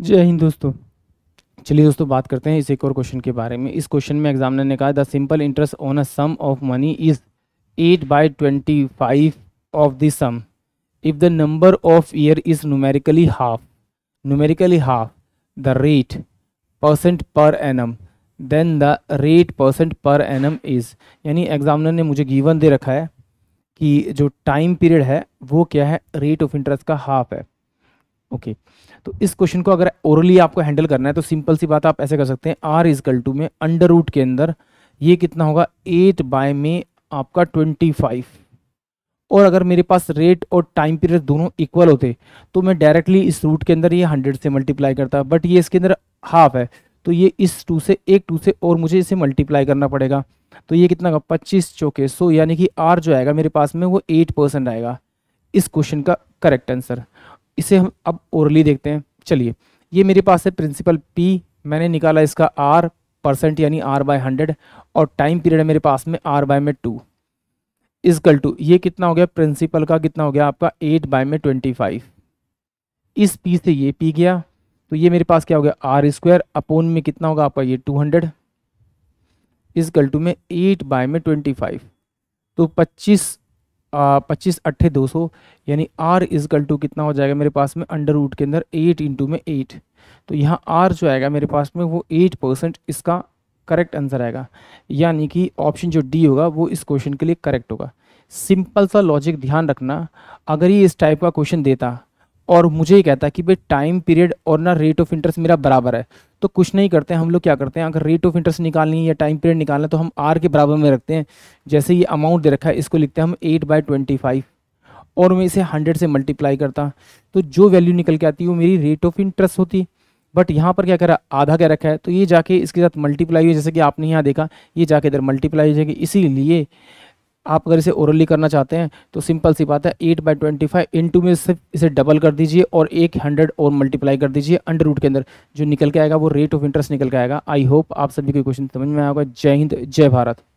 जय हिंद दोस्तों चलिए दोस्तों बात करते हैं इस एक और क्वेश्चन के बारे में इस क्वेश्चन में एग्जामिनर ने कहा the simple interest on a sum of money is eight by twenty five of the sum if the number of year is numerically half numerically half the rate percent per annum then the rate percent per annum is यानी examiner ने मुझे given दे रखा है कि जो time period है वो क्या है रेट ऑफ इंटरेस्ट का हाफ है ओके तो इस क्वेश्चन को अगर ओरली आपको हैंडल करना है तो सिंपल सी बात आप ऐसे कर सकते हैं आर इज कल टू में अंडर रूट के अंदर ये कितना होगा एट बाय में आपका ट्वेंटी फाइव और अगर मेरे पास रेट और टाइम पीरियड दोनों इक्वल होते तो मैं डायरेक्टली इस रूट के अंदर ये हंड्रेड से मल्टीप्लाई करता बट ये इसके अंदर हाफ है तो ये इस टू से एक टू से और मुझे इसे मल्टीप्लाई करना पड़ेगा तो ये कितना का पच्चीस चौके सो यानी कि आर जो आएगा मेरे पास में वो एट परसेंट आएगा इस क्वेश्चन का करेक्ट आंसर इसे हम अब ओरली देखते हैं चलिए ये मेरे पास है प्रिंसिपल पी मैंने निकाला इसका आर परसेंट यानी आर बाय हंड्रेड और टाइम पीरियड है मेरे पास में आर बाय में टू इजकल टू ये कितना हो गया प्रिंसिपल का कितना हो गया आपका एट बाय में ट्वेंटी फाइव इस पी से ये पी गया तो ये मेरे पास क्या हो गया आर स्क्वायर अपोन में कितना होगा आपका ये टू हंड्रेड इजकल टू में एट बाय में ट्वेंटी फाइव तो पच्चीस पच्चीस अट्ठे दो सौ यानी आर इजकल टू कितना हो जाएगा मेरे पास में अंडर रूट के अंदर एट इंटू में एट तो यहाँ आर जो आएगा मेरे पास में वो एट परसेंट इसका करेक्ट आंसर आएगा यानी कि ऑप्शन जो डी होगा वो इस क्वेश्चन के लिए करेक्ट होगा सिंपल सा लॉजिक ध्यान रखना अगर ये इस टाइप का क्वेश्चन देता और मुझे ये कहता है कि भाई टाइम पीरियड और ना रेट ऑफ इंटरेस्ट मेरा बराबर है तो कुछ नहीं करते हैं हम लोग क्या करते हैं अगर रेट ऑफ इंटरेस्ट निकालनी है या टाइम पीरियड निकालना है तो हम आर के बराबर में रखते हैं जैसे ये अमाउंट दे रखा है इसको लिखते हैं हम एट बाई ट्वेंटी फाइव और मैं इसे हंड्रेड से मल्टीप्लाई करता तो जो वैल्यू निकल के आती है वो मेरी रेट ऑफ इंटरेस्ट होती बट यहाँ पर क्या करा आधा क्या रखा है तो ये जाके इसके साथ मल्टीप्लाई हुई जैसे कि आपने यहाँ देखा ये जाके इधर मल्टीप्लाई हो जाएगी इसीलिए आप अगर इसे ओरली करना चाहते हैं तो सिंपल सी बात है eight by twenty five into में इसे इसे डबल कर दीजिए और एक हंड्रेड और मल्टीप्लाई कर दीजिए अंडर रूट के अंदर जो निकल के आएगा वो रेट ऑफ इंटरेस्ट निकल के आएगा आई होप आप सभी को क्वेश्चन समझ में आएगा जय हिंद जय भारत